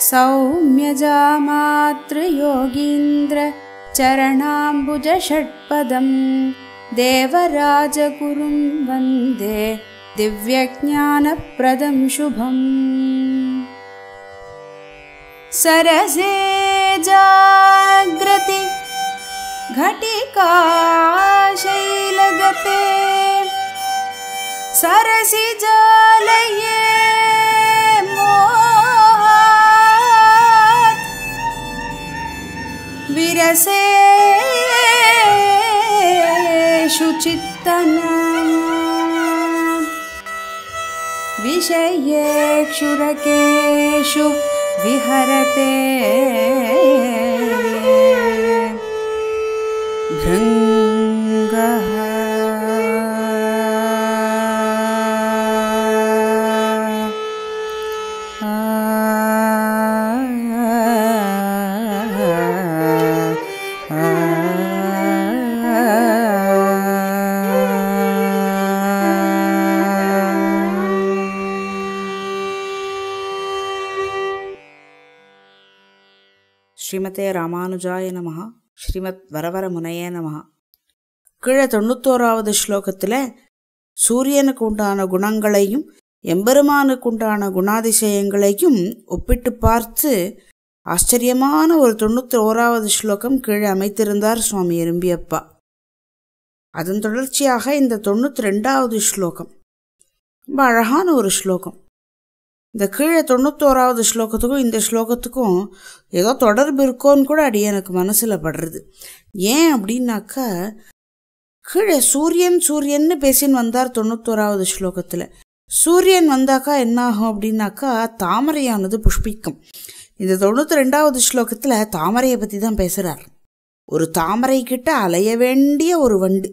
सौम्यजामातृयोगीन्द्रचरणाम्बुजषट्पदम् देवराजगुरुं वन्दे दिव्यज्ञानप्रदं शुभम् सरसे जाग्रति घटिकाशैलगते सरसिजालये विरसेशुचित्तना विषयेक्षुरकेषु विहरते ஸ்ரீமதே ராமானுஜாய நமஹா ஸ்ரீமத் வரவர முனையே நமஹா கீழே தொண்ணூத்தோராவது ஸ்லோகத்தில் சூரியனுக்கு உண்டான குணங்களையும் எம்பெருமானுக்கு உண்டான குணாதிசயங்களையும் ஒப்பிட்டு பார்த்து ஆச்சரியமான ஒரு தொண்ணூற்றி ஓராவது ஸ்லோகம் கீழே அமைத்திருந்தார் சுவாமி எறும்பியப்பா அதன் தொடர்ச்சியாக இந்த தொண்ணூற்றி ரெண்டாவது ஸ்லோகம் ரொம்ப அழகான ஒரு ஸ்லோகம் இந்த கீழே தொண்ணூத்தோராவது ஸ்லோகத்துக்கும் இந்த ஸ்லோகத்துக்கும் ஏதோ தொடர்பு இருக்கோன்னு கூட அடி எனக்கு மனசில் படுறது ஏன் அப்படின்னாக்கா கீழே சூரியன் சூரியன்னு பேசின்னு வந்தார் தொண்ணூத்தோராவது ஸ்லோகத்தில் சூரியன் வந்தாக்கா என்னாகும் அப்படின்னாக்கா தாமரையானது புஷ்பிக்கும் இந்த தொண்ணூற்றி ரெண்டாவது ஸ்லோகத்தில் தாமரையை பற்றி தான் பேசுகிறார் ஒரு தாமரை கிட்ட அலைய வேண்டிய ஒரு வண்டு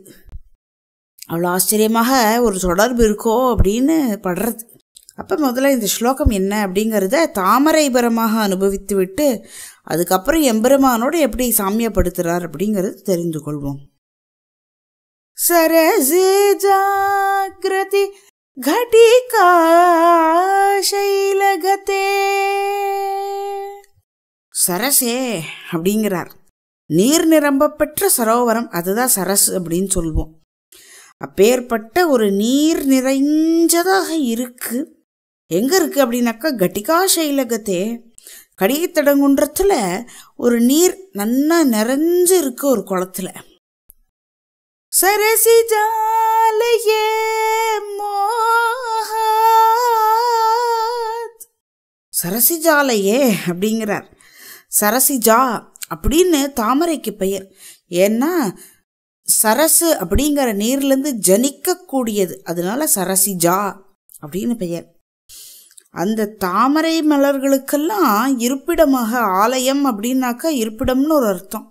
அவ்வளோ ஆச்சரியமாக ஒரு தொடர்பு இருக்கோ அப்படின்னு படுறது அப்போ முதல்ல இந்த ஸ்லோகம் என்ன அப்படிங்கிறத தாமரைபரமாக அனுபவித்து விட்டு அதுக்கப்புறம் எம்பெருமானோடு எப்படி சாமியப்படுத்துகிறார் அப்படிங்கிறது தெரிந்து கொள்வோம் சரசே ஜாகிரதி சரசே அப்படிங்கிறார் நீர் நிரம்ப பெற்ற சரோவரம் அதுதான் சரஸ் அப்படின்னு சொல்வோம் அப்பேற்பட்ட ஒரு நீர் நிறைஞ்சதாக இருக்குது எங்கே இருக்குது அப்படின்னாக்கா கட்டிகா செயலகத்தே கடிகத்தடங்குன்றத்தில் ஒரு நீர் நல்லா நிறைஞ்சு இருக்கு ஒரு குளத்துல சரசி ஜாலையே சரசி ஜாலையே அப்படிங்கிறார் சரசிஜா அப்படின்னு தாமரைக்கு பெயர் ஏன்னா சரசு அப்படிங்கிற நீர்லேருந்து ஜனிக்கக்கூடியது அதனால சரசிஜா அப்படின்னு பெயர் அந்த தாமரை மலர்களுக்கெல்லாம் இருப்பிடமாக ஆலயம் அப்படின்னாக்கா இருப்பிடம்னு ஒரு அர்த்தம்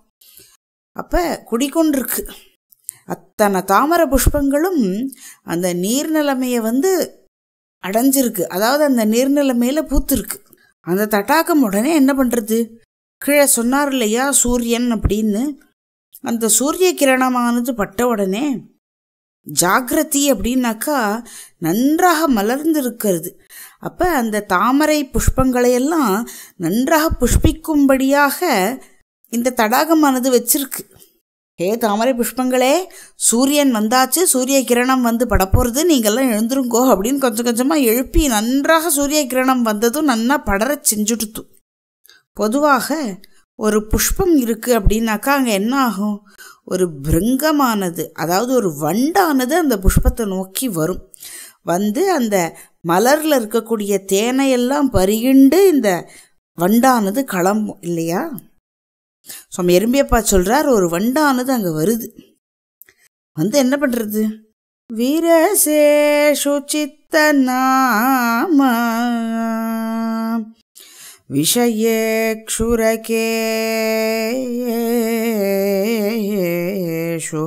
அப்போ குடிக்கொண்டிருக்கு அத்தனை தாமரை புஷ்பங்களும் அந்த நீர்நிலைமையை வந்து அடைஞ்சிருக்கு அதாவது அந்த நீர்நிலைமையில் பூத்துருக்கு அந்த தட்டாக்கம் உடனே என்ன பண்ணுறது கீழே சொன்னார் இல்லையா சூரியன் அப்படின்னு அந்த சூரிய கிரணமானது பட்ட உடனே ஜாகிரதி அப்படின்னாக்கா நன்றாக மலர்ந்து இருக்கிறது அப்போ அந்த தாமரை புஷ்பங்களையெல்லாம் நன்றாக புஷ்பிக்கும்படியாக இந்த தடாகமானது வச்சிருக்கு ஹே தாமரை புஷ்பங்களே சூரியன் வந்தாச்சு சூரிய கிரணம் வந்து படப்போகிறது நீங்கள்லாம் எழுந்துருங்கோ அப்படின்னு கொஞ்சம் கொஞ்சமாக எழுப்பி நன்றாக சூரிய கிரணம் வந்ததும் நன்னா படர செஞ்சுட்டு பொதுவாக ஒரு புஷ்பம் இருக்குது அப்படின்னாக்கா அங்கே என்ன ஆகும் ஒரு பிருங்கமானது அதாவது ஒரு வண்டானது அந்த புஷ்பத்தை நோக்கி வரும் வந்து அந்த மலரில் இருக்கக்கூடிய தேனையெல்லாம் பருகிண்டு இந்த வண்டானது களம்பும் இல்லையா சுவாமி எறும்பியப்பா சொல்கிறார் ஒரு வண்டானது அங்கே வருது வந்து என்ன பண்ணுறது வீரசே சுச்சித்த நாம விஷயேக்ஷுரகேஷு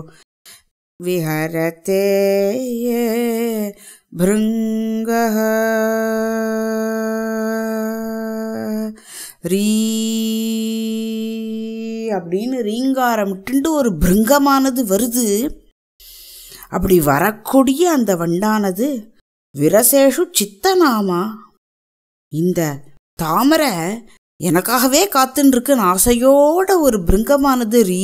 விஹரத்தே ये भृङ्गः ரீ அப்படின்னு ஒரு பிருங்கமானது வருது அப்படி வரக்கூடிய அந்த வண்டானது விரசேஷு சித்தனாமா இந்த தாமரை எனக்காகவே காத்துன்னு இருக்குன்னு ஆசையோட ஒரு பிருங்கமானது ரீ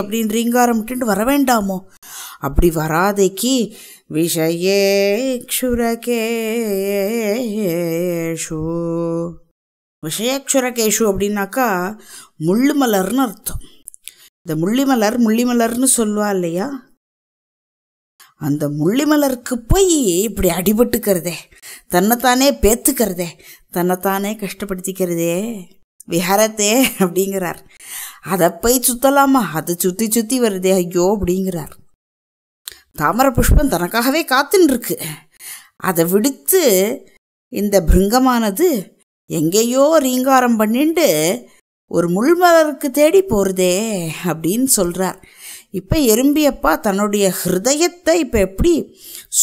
அப்படின்னு ரீங்காரம் விட்டுட்டு வர வேண்டாமோ அப்படி வராதைக்கு விஷயே க்ஷுரகேஷு விஷயக்ஷுரகேஷு அப்படின்னாக்கா முள்ளுமலர்னு அர்த்தம் இந்த முள்ளிமலர் முள்ளிமலர்னு சொல்லுவா இல்லையா அந்த முள்ளிமலருக்கு போய் இப்படி அடிபட்டுக்கிறதே தன்னைத்தானே பேத்துக்கிறதே தன்னைத்தானே கஷ்டப்படுத்திக்கிறதே விஹாரத்தே அப்படிங்கிறார் அதை போய் சுற்றலாமா அது சுற்றி சுற்றி வருதே ஐயோ அப்படிங்கிறார் தாமர புஷ்பம் தனக்காகவே காத்துன்ருக்கு அதை விடுத்து இந்த பிருங்கமானது எங்கேயோ ரீங்காரம் பண்ணிண்டு ஒரு முள்மலருக்கு தேடி போகிறதே அப்படின்னு சொல்கிறார் இப்போ எறும்பியப்பா தன்னுடைய ஹிருதயத்தை இப்போ எப்படி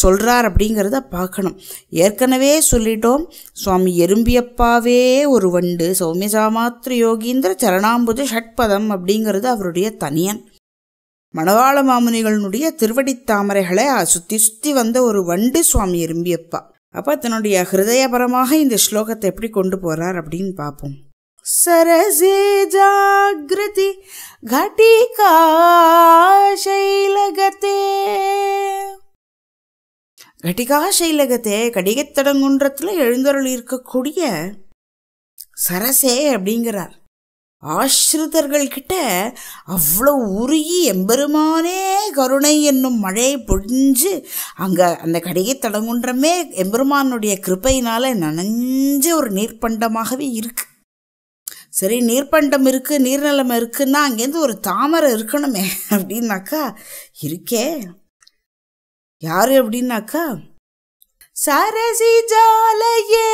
சொல்கிறார் அப்படிங்கிறத பார்க்கணும் ஏற்கனவே சொல்லிட்டோம் சுவாமி எறும்பியப்பாவே ஒரு வண்டு சௌமியசாமாத்திர யோகீந்திர சரணாம்புஜ ஷட்பதம் அப்படிங்கிறது அவருடைய தனியன் மணவாள மாமுனிகளினுடைய தாமரைகளை சுற்றி சுற்றி வந்த ஒரு வண்டு சுவாமி எறும்பியப்பா அப்போ தன்னுடைய ஹிருதயபரமாக இந்த ஸ்லோகத்தை எப்படி கொண்டு போகிறார் அப்படின்னு பார்ப்போம் சரசே ஜாகிருதி घटिका शैलगते கட்டிகா சைலகத்தை கடிகத்தடங்குன்றத்தில் எழுந்தருள் இருக்கக்கூடிய சரசே அப்படிங்கிறார் ஆசிரிதர்கள் கிட்ட அவ்வளோ உருகி எம்பெருமானே கருணை என்னும் மழை பொழிஞ்சு அங்கே அந்த கடையை தடங்குன்றமே எம்பெருமானுடைய கிருப்பையினால் நனைஞ்ச ஒரு நீர்ப்பண்டமாகவே இருக்குது சரி நீர்ப்பண்டம் இருக்குது நீர்நிலம் இருக்குன்னா அங்கேருந்து ஒரு தாமரை இருக்கணுமே அப்படின்னாக்கா இருக்கே யார் அப்படின்னாக்கா சரசி ஜாலையே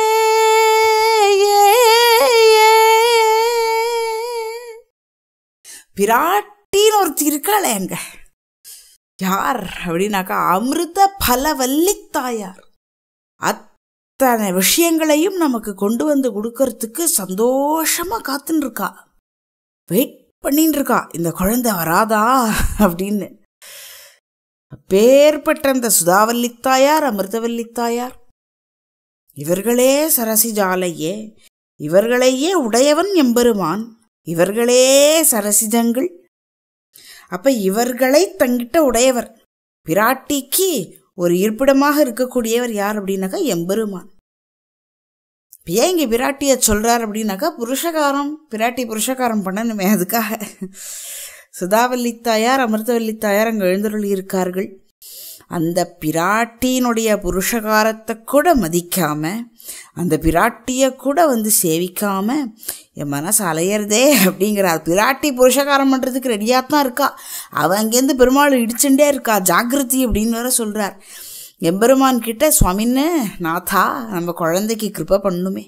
பிராட்டின்னு ஒருத்தி இருக்காளே எங்க யார் அப்படின்னாக்கா அமிர்த பல தாயார் அத் அத்தனை விஷயங்களையும் நமக்கு கொண்டு வந்து கொடுக்கறதுக்கு சந்தோஷமாக காத்துன்னு இருக்கா வெயிட் பண்ணின்னு இருக்கா இந்த குழந்தை வராதா அப்படின்னு பேர்பட்ட அந்த சுதாவல்லித்தாயார் அமிர்தவல்லித்தாயார் இவர்களே சரசி ஜாலையே இவர்களையே உடையவன் எம்பெருமான் இவர்களே சரசிஜங்கள் அப்ப இவர்களை தங்கிட்ட உடையவர் பிராட்டிக்கு ஒரு இருப்பிடமாக இருக்கக்கூடியவர் யார் அப்படின்னாக்கா எம்பெருமான் ஏன் இங்கே பிராட்டியை சொல்கிறார் அப்படின்னாக்கா புருஷகாரம் பிராட்டி புருஷகாரம் பண்ணணுமே அதுக்காக சுதாவல்லி தாயார் அமிர்தவல்லி தாயார் அங்கே எழுந்தருளி இருக்கார்கள் அந்த பிராட்டியினுடைய புருஷகாரத்தை கூட மதிக்காமல் அந்த பிராட்டியை கூட வந்து சேவிக்காமல் என் மனசு அலையிறதே அப்படிங்கிற பிராட்டி புருஷகாரம் பண்ணுறதுக்கு ரெடியாக தான் இருக்கா அவள் அங்கேருந்து பெருமாள் இடிச்சுட்டே இருக்கா ஜாகிருதி அப்படின்னு வேற சொல்கிறார் எம்பெருமான் கிட்ட சுவாமின்னு நாத்தா நம்ம குழந்தைக்கு கிருப்பை பண்ணணுமே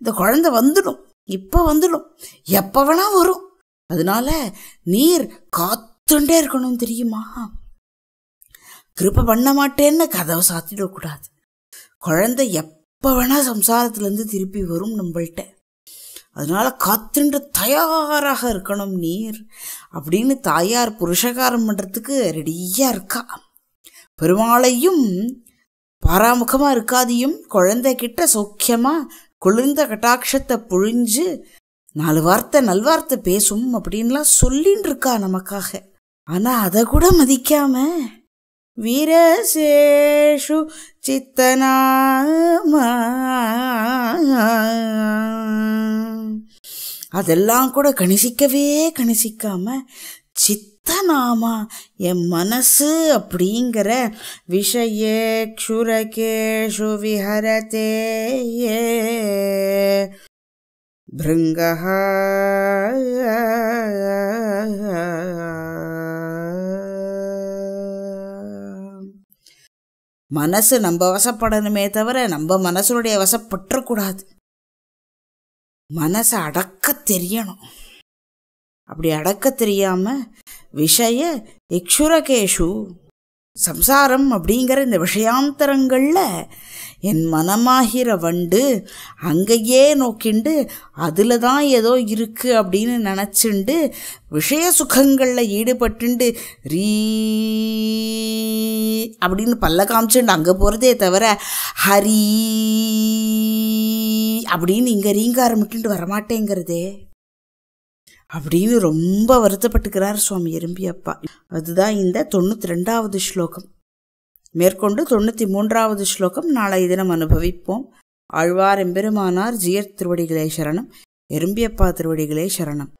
இந்த குழந்தை வந்துடும் இப்போ வந்துடும் எப்போ வேணால் வரும் அதனால நீர் காத்துண்டே இருக்கணும் தெரியுமா கிருப்பை பண்ண மாட்டேன்னு கதவை சாத்திடக்கூடாது குழந்தை எப்போ எப்போ வேணால் சம்சாரத்துலேருந்து திருப்பி வரும் நம்மள்கிட்ட அதனால் காத்துண்டு தயாராக இருக்கணும் நீர் அப்படின்னு தாயார் புருஷகாரம் பண்ணுறதுக்கு ரெடியாக இருக்கா பெருமாளையும் பாராமுகமாக இருக்காதையும் குழந்தைகிட்ட சௌக்கியமாக குளிர்ந்த கட்டாட்சத்தை புழிஞ்சு நாலு வார்த்தை நல்வார்த்தை பேசும் அப்படின்லாம் சொல்லின்னு இருக்கா நமக்காக ஆனால் அதை கூட மதிக்காமல் விரசேஷு சித்தனாமா அதெல்லாம் கூட கணிசிக்கவே கணிசிக்காம சித்தனாமா என் மனசு அப்படிங்கிற விஷயே க்ஷுரகேஷு விஹரதே பிருங்கஹா மனசு நம்ம வசப்படணுமே தவிர நம்ம மனசுடைய வசப்பற்றக்கூடாது மனசை அடக்க தெரியணும் அப்படி அடக்க தெரியாமல் விஷய இக்ஷுரகேஷு சம்சாரம் அப்படிங்கிற இந்த விஷயாந்தரங்களில் என் மனமாகிற வண்டு அங்கேயே நோக்கிண்டு அதில் தான் ஏதோ இருக்குது அப்படின்னு நினச்சிண்டு விஷய சுகங்களில் ஈடுபட்டுண்டு ரீ அப்படின்னு பல்ல காமிச்சுண்டு அங்கே போகிறதே தவிர ஹரி அப்படின்னு இங்கே ரீங்க ஆரம்பிட்டு வரமாட்டேங்கிறதே அப்படின்னு ரொம்ப வருத்தப்பட்டுக்கிறார் சுவாமி எறும்பி அப்பா அதுதான் இந்த தொண்ணூற்றி ரெண்டாவது ஸ்லோகம் மேற்கொண்டு தொண்ணூற்றி மூன்றாவது ஸ்லோகம் நாளை தினம் அனுபவிப்போம் ஆழ்வார் எம்பெருமானார் ஜியர் திருவடிகளே சரணம் எறும்பியப்பா திருவடிகளே சரணம்